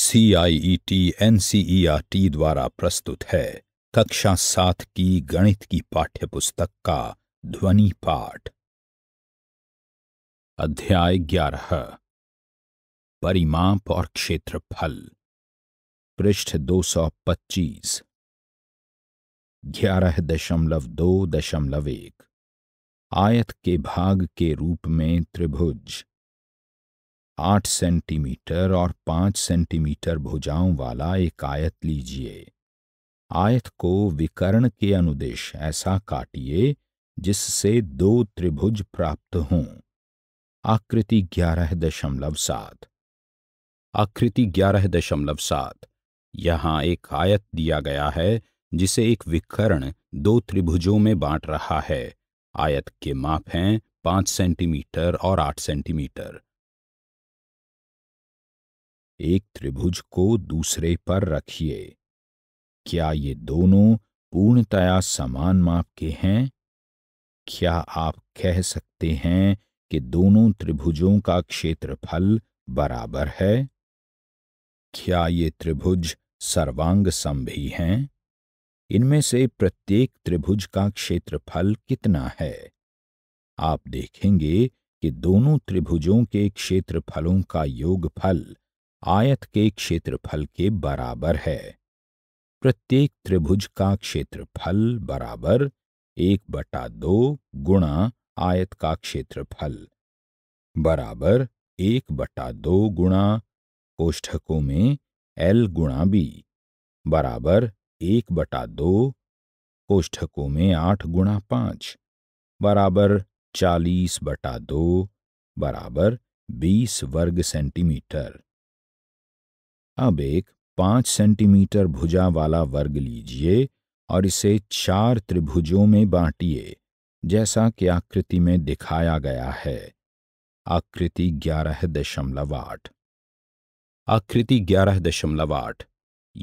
C I E T N C E R T द्वारा प्रस्तुत है कक्षा सात की गणित की पाठ्य पुस्तक का ध्वनि पाठ अध्याय ग्यारह परिमाप और क्षेत्रफल पृष्ठ दो सौ पच्चीस ग्यारह दशमलव दो दशमलव एक आयत के भाग के रूप में त्रिभुज आठ सेंटीमीटर और पांच सेंटीमीटर भुजाओं वाला एक आयत लीजिए आयत को विकर्ण के अनुदेश ऐसा काटिए जिससे दो त्रिभुज प्राप्त हों आकृति ग्यारह दशमलव सात आकृति ग्यारह दशमलव सात यहां एक आयत दिया गया है जिसे एक विकर्ण दो त्रिभुजों में बांट रहा है आयत के माप हैं पांच सेंटीमीटर और आठ सेंटीमीटर एक त्रिभुज को दूसरे पर रखिए क्या ये दोनों पूर्णतया समान माप के हैं क्या आप कह सकते हैं कि दोनों त्रिभुजों का क्षेत्रफल बराबर है क्या ये त्रिभुज सर्वांग सम भी हैं इनमें से प्रत्येक त्रिभुज का क्षेत्रफल कितना है आप देखेंगे कि दोनों त्रिभुजों के क्षेत्रफलों का योगफल आयत के क्षेत्रफल के बराबर है प्रत्येक त्रिभुज का क्षेत्रफल बराबर एक बटा दो गुणा आयत का क्षेत्रफल बराबर एक बटा दो गुणा कोष्ठकों में एल गुणा बी बराबर एक बटा दो कोष्ठकों में आठ गुणा पांच बराबर चालीस बटा दो बराबर बीस वर्ग सेंटीमीटर अब एक पांच सेंटीमीटर भुजा वाला वर्ग लीजिए और इसे चार त्रिभुजों में बांटिए जैसा कि आकृति में दिखाया गया है आकृति ग्यारह दशमलव आठ आकृति ग्यारह दशमलव आठ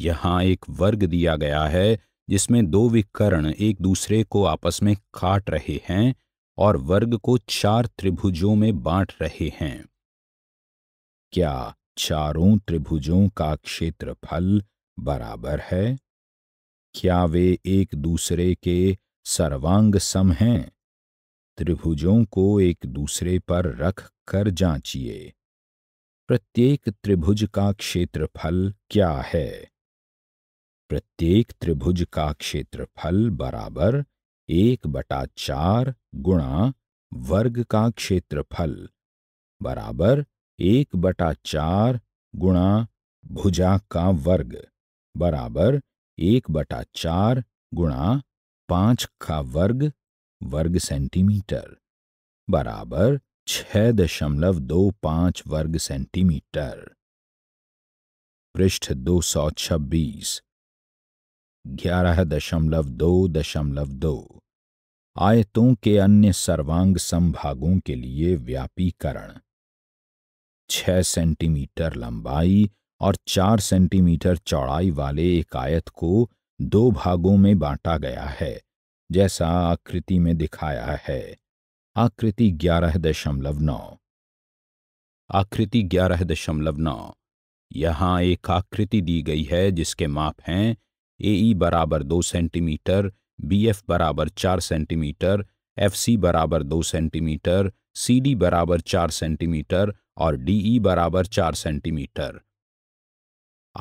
यहां एक वर्ग दिया गया है जिसमें दो विकर्ण एक दूसरे को आपस में काट रहे हैं और वर्ग को चार त्रिभुजों में बांट रहे हैं क्या चारों त्रिभुजों का क्षेत्रफल बराबर है क्या वे एक दूसरे के सर्वांग सम हैं त्रिभुजों को एक दूसरे पर रख कर जांचिए प्रत्येक त्रिभुज का क्षेत्रफल क्या है प्रत्येक त्रिभुज का क्षेत्रफल बराबर एक बटा चार गुणा वर्ग का क्षेत्रफल बराबर एक बटा चार गुणा भुजा का वर्ग बराबर एक बटा चार गुणा पांच का वर्ग वर्ग सेंटीमीटर बराबर छह दशमलव दो पांच वर्ग सेंटीमीटर पृष्ठ दो सौ छब्बीस ग्यारह दशमलव दो दशमलव दो आयतों के अन्य सर्वांग संभागों के लिए व्यापीकरण छह सेंटीमीटर लंबाई और चार सेंटीमीटर चौड़ाई वाले एक आयत को दो भागों में बांटा गया है जैसा आकृति में दिखाया है आकृति ग्यारह दशमलव नौ आकृति ग्यारह दशमलव नौ यहाँ एक आकृति दी गई है जिसके माप हैं ए बराबर दो सेंटीमीटर बी एफ बराबर चार सेंटीमीटर एफ सी बराबर दो सेंटीमीटर सी डी बराबर चार सेंटीमीटर और डी ई e बराबर चार सेंटीमीटर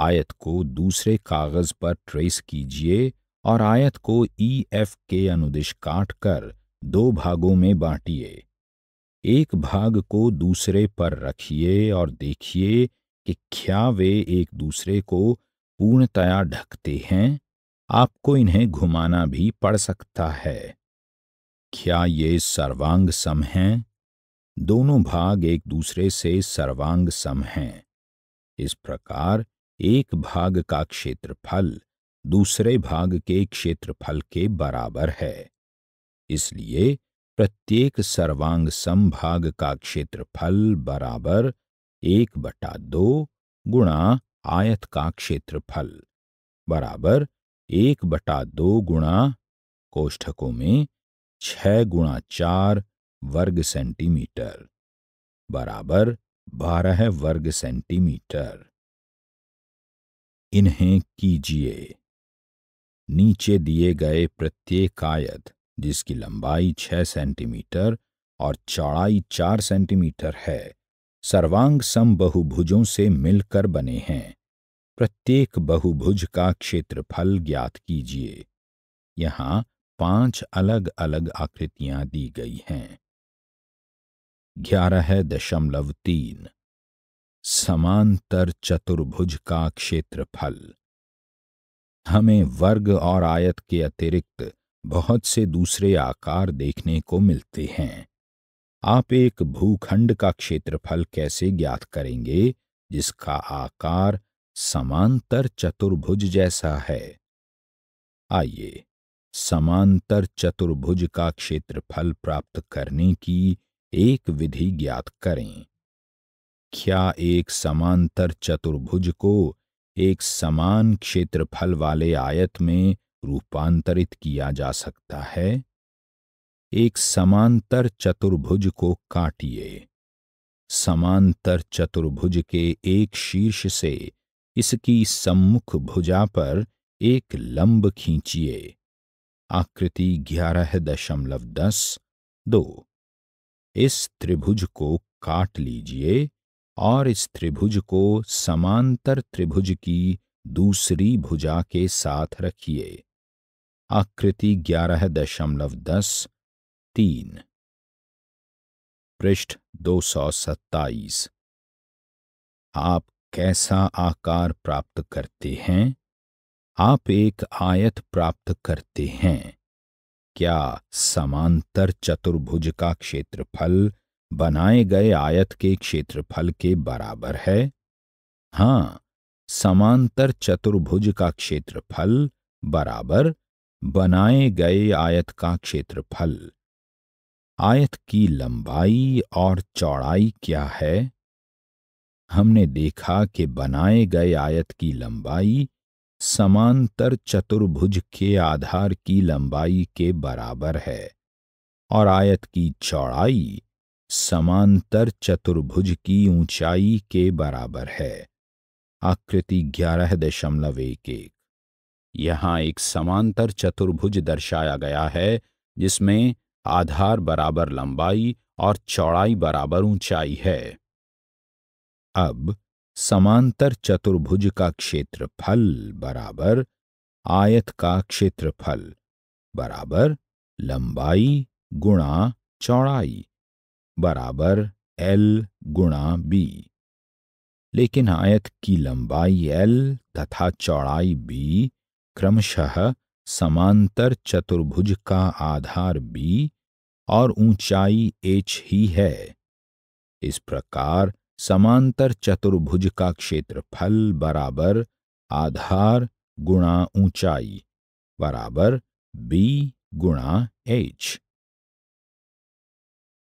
आयत को दूसरे कागज पर ट्रेस कीजिए और आयत को ई e एफ के अनुदिश काट कर दो भागों में बांटिए एक भाग को दूसरे पर रखिए और देखिए कि क्या वे एक दूसरे को पूर्णतया ढकते हैं आपको इन्हें घुमाना भी पड़ सकता है क्या ये सर्वांग सम हैं दोनों भाग एक दूसरे से सर्वांग सम हैं इस प्रकार एक भाग का क्षेत्रफल दूसरे भाग के क्षेत्रफल के बराबर है इसलिए प्रत्येक सर्वांग सम भाग का क्षेत्रफल बराबर एक बटा दो गुणा आयत का क्षेत्रफल बराबर एक बटा दो गुणा कोष्ठकों में छ गुणा चार वर्ग सेंटीमीटर बराबर बारह वर्ग सेंटीमीटर इन्हें कीजिए नीचे दिए गए प्रत्येक आयत जिसकी लंबाई छह सेंटीमीटर और चौड़ाई चार सेंटीमीटर है सर्वांग सम बहुभुजों से मिलकर बने हैं प्रत्येक बहुभुज का क्षेत्रफल ज्ञात कीजिए यहाँ पांच अलग अलग आकृतियां दी गई हैं ग्यारह दशमलव तीन समांतर चतुर्भुज का क्षेत्रफल हमें वर्ग और आयत के अतिरिक्त बहुत से दूसरे आकार देखने को मिलते हैं आप एक भूखंड का क्षेत्रफल कैसे ज्ञात करेंगे जिसका आकार समांतर चतुर्भुज जैसा है आइए समांतर चतुर्भुज का क्षेत्रफल प्राप्त करने की एक विधि ज्ञात करें क्या एक समांतर चतुर्भुज को एक समान क्षेत्रफल वाले आयत में रूपांतरित किया जा सकता है एक समांतर चतुर्भुज को काटिए समांतर चतुर्भुज के एक शीर्ष से इसकी सम्मुख भुजा पर एक लंब खींचिए आकृति ग्यारह दशमलव दस दो इस त्रिभुज को काट लीजिए और इस त्रिभुज को समांतर त्रिभुज की दूसरी भुजा के साथ रखिए आकृति ग्यारह दशमलव दस तीन पृष्ठ दो सौ सत्ताईस आप कैसा आकार प्राप्त करते हैं आप एक आयत प्राप्त करते हैं क्या समांतर चतुर्भुज का क्षेत्रफल बनाए गए आयत के क्षेत्रफल के बराबर है हाँ समांतर चतुर्भुज का क्षेत्रफल बराबर बनाए गए आयत का क्षेत्रफल आयत की लंबाई और चौड़ाई क्या है हमने देखा कि बनाए गए आयत की लंबाई समांतर चतुर्भुज के आधार की लंबाई के बराबर है और आयत की चौड़ाई समांतर चतुर्भुज की ऊंचाई के बराबर है आकृति ग्यारह दशमलव एक एक यहाँ एक समांतर चतुर्भुज दर्शाया गया है जिसमें आधार बराबर लंबाई और चौड़ाई बराबर ऊंचाई है अब समांतर चतुर्भुज का क्षेत्रफल बराबर आयत का क्षेत्रफल बराबर लंबाई गुणा चौड़ाई बराबर एल गुणा बी लेकिन आयत की लंबाई एल तथा चौड़ाई बी क्रमशः समांतर चतुर्भुज का आधार बी और ऊंचाई एच ही है इस प्रकार समांतर चतुर्भुज का क्षेत्रफल बराबर आधार गुणा ऊंचाई बराबर बी गुणा एच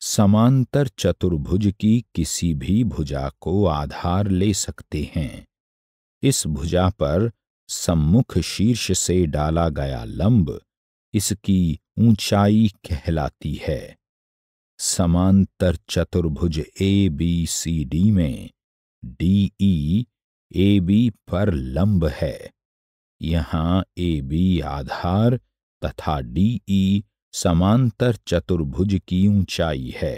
समांतर चतुर्भुज की किसी भी भुजा को आधार ले सकते हैं इस भुजा पर सम्मुख शीर्ष से डाला गया लंब इसकी ऊंचाई कहलाती है समांतर चतुर्भुज ए बी सी डी में डी ई ए बी पर लंब है यहां ए बी आधार तथा डी ई e समांतर चतुर्भुज की ऊंचाई है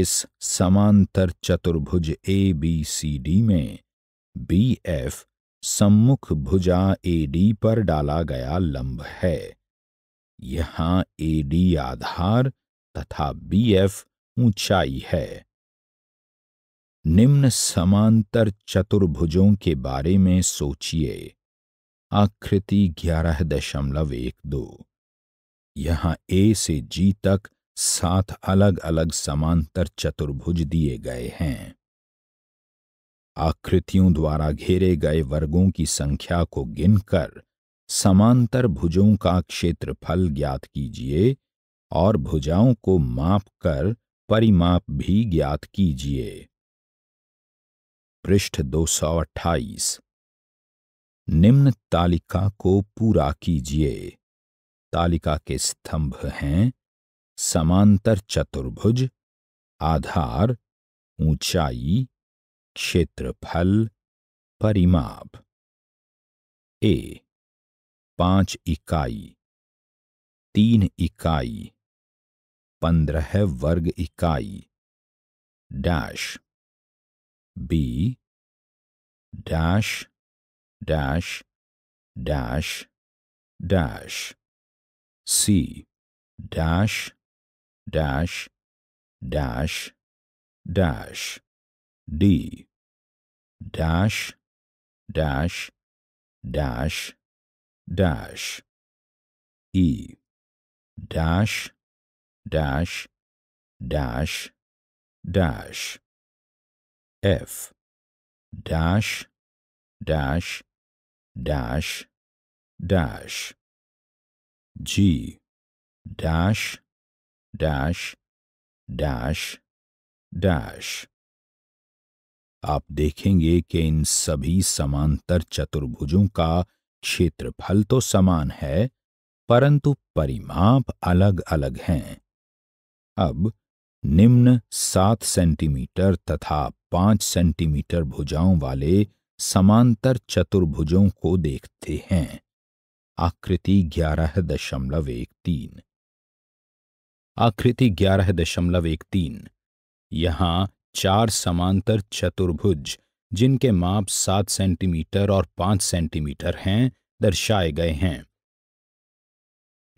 इस समांतर चतुर्भुज ए बी सी डी में बी एफ सम्मुख भुजा ए डी पर डाला गया लंब है यहां ए डी आधार तथा बीएफ ऊंचाई है निम्न समांतर चतुर्भुजों के बारे में सोचिए आकृति ग्यारह दशमलव एक दो यहां ए से जी तक सात अलग अलग समांतर चतुर्भुज दिए गए हैं आकृतियों द्वारा घेरे गए वर्गों की संख्या को गिनकर समांतर भुजों का क्षेत्रफल ज्ञात कीजिए और भुजाओं को माप कर परिमाप भी ज्ञात कीजिए पृष्ठ 228 निम्न तालिका को पूरा कीजिए तालिका के स्तंभ हैं समांतर चतुर्भुज आधार ऊंचाई क्षेत्रफल परिमाप ए पांच इकाई तीन इकाई पंद्रह वर्ग इकाई dash B dash dash dash dash C dash dash dash dash D dash dash dash dash E dash dash dash dash f dash dash dash dash g dash dash dash dash आप देखेंगे कि इन सभी समांतर चतुर्भुजों का क्षेत्रफल तो समान है परंतु परिमाप अलग अलग हैं अब निम्न सात सेंटीमीटर तथा पांच सेंटीमीटर भुजाओं वाले समांतर चतुर्भुजों को देखते हैं आकृति ग्यारह दशमलव एक तीन आकृति ग्यारह दशमलव एक तीन यहां चार समांतर चतुर्भुज जिनके माप सात सेंटीमीटर और पांच सेंटीमीटर हैं दर्शाए गए हैं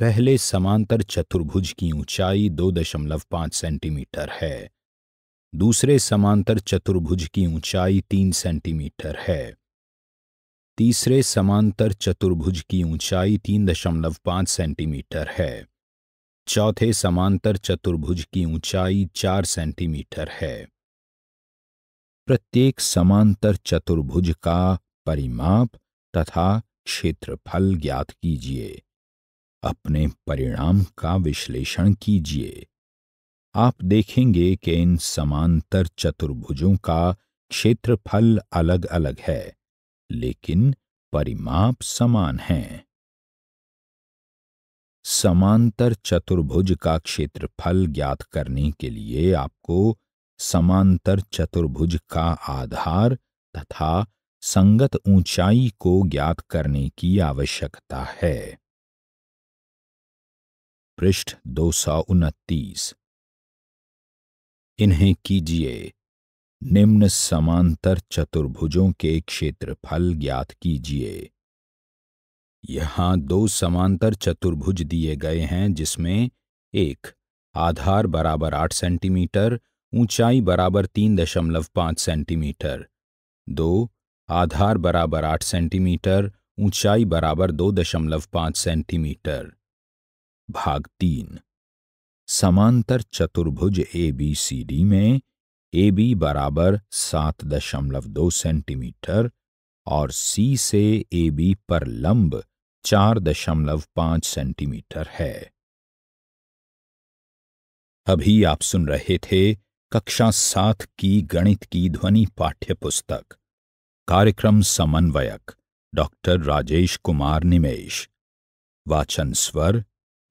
पहले समांतर चतुर्भुज की ऊंचाई 2.5 सेंटीमीटर है दूसरे समांतर चतुर्भुज की ऊंचाई 3 सेंटीमीटर है तीसरे समांतर चतुर्भुज की ऊंचाई 3.5 सेंटीमीटर है चौथे समांतर चतुर्भुज की ऊंचाई 4 सेंटीमीटर है प्रत्येक समांतर चतुर्भुज का परिमाप तथा क्षेत्रफल ज्ञात कीजिए अपने परिणाम का विश्लेषण कीजिए आप देखेंगे कि इन समांतर चतुर्भुजों का क्षेत्रफल अलग अलग है लेकिन परिमाप समान है समांतर चतुर्भुज का क्षेत्रफल ज्ञात करने के लिए आपको समांतर चतुर्भुज का आधार तथा संगत ऊंचाई को ज्ञात करने की आवश्यकता है पृष्ठ दो सौ उनतीस इन्हें कीजिए निम्न समांतर चतुर्भुजों के क्षेत्रफल ज्ञात कीजिए यहां दो समांतर चतुर्भुज दिए गए हैं जिसमें एक आधार बराबर आठ सेंटीमीटर ऊंचाई बराबर तीन दशमलव पांच सेंटीमीटर दो आधार बराबर आठ सेंटीमीटर ऊंचाई बराबर दो दशमलव पांच सेंटीमीटर भाग तीन समांतर चतुर्भुज ए बी सी डी में ए बी बराबर सात दशमलव दो सेंटीमीटर और सी से ए बी पर लंब चार दशमलव पांच सेंटीमीटर है अभी आप सुन रहे थे कक्षा सात की गणित की ध्वनि पाठ्य पुस्तक कार्यक्रम समन्वयक डॉक्टर राजेश कुमार निमेश वाचन स्वर